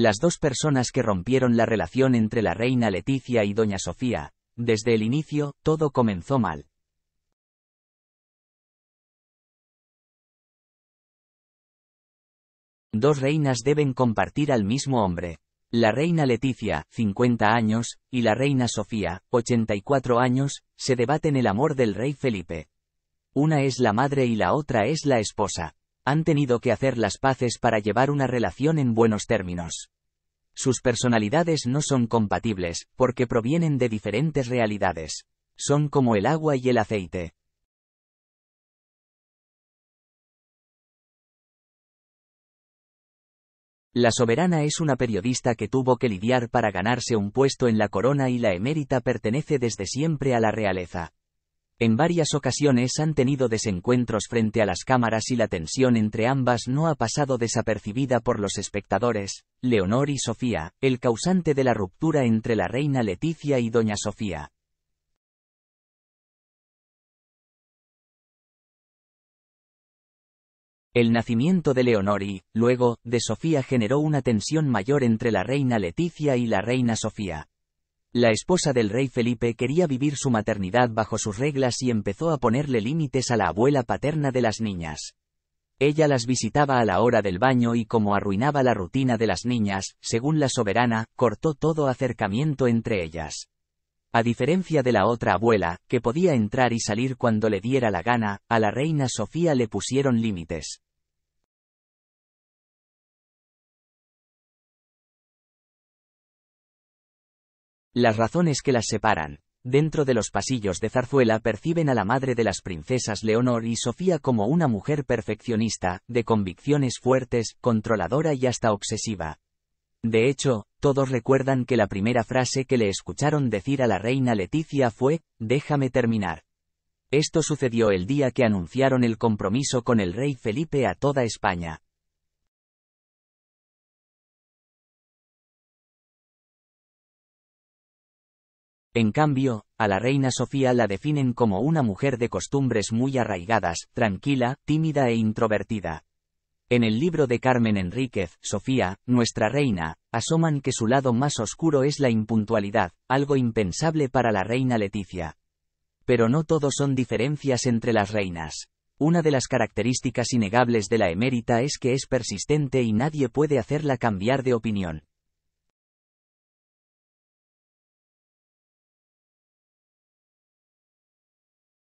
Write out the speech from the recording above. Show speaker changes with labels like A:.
A: Las dos personas que rompieron la relación entre la reina Leticia y doña Sofía, desde
B: el inicio, todo comenzó mal. Dos reinas deben compartir al mismo
C: hombre. La reina Leticia, 50 años, y la reina Sofía, 84 años, se debaten el amor del rey Felipe. Una es la madre y la otra es la esposa han tenido que hacer las paces para llevar una relación en buenos términos. Sus personalidades no son compatibles, porque provienen de diferentes
A: realidades.
B: Son como el agua y el aceite. La soberana es
A: una
C: periodista que tuvo que lidiar para ganarse un puesto en la corona y la emérita pertenece desde siempre a la realeza. En varias ocasiones han tenido desencuentros frente a las cámaras y la tensión entre ambas no ha pasado desapercibida por los espectadores, Leonor y Sofía, el causante de la ruptura entre la reina Leticia y doña Sofía.
B: El nacimiento de Leonor y, luego, de Sofía generó una tensión
C: mayor entre la reina Leticia y la reina Sofía. La esposa del rey Felipe quería vivir su maternidad bajo sus reglas y empezó a ponerle límites a la abuela paterna de las niñas. Ella las visitaba a la hora del baño y como arruinaba la rutina de las niñas, según la soberana, cortó todo acercamiento entre ellas. A diferencia de la otra abuela, que podía entrar y salir cuando le diera la gana, a la reina Sofía le
B: pusieron límites. Las razones que las separan. Dentro
C: de los pasillos de Zarzuela perciben a la madre de las princesas Leonor y Sofía como una mujer perfeccionista, de convicciones fuertes, controladora y hasta obsesiva. De hecho, todos recuerdan que la primera frase que le escucharon decir a la reina Leticia fue, déjame terminar. Esto sucedió el día que anunciaron el compromiso
A: con
B: el rey Felipe a toda España. En cambio, a
C: la reina Sofía la definen como una mujer de costumbres muy arraigadas, tranquila, tímida e introvertida. En el libro de Carmen Enríquez, Sofía, nuestra reina, asoman que su lado más oscuro es la impuntualidad, algo impensable para la reina Leticia. Pero no todo son diferencias entre las reinas. Una de las características innegables de la emérita es que es persistente y nadie puede hacerla cambiar de opinión.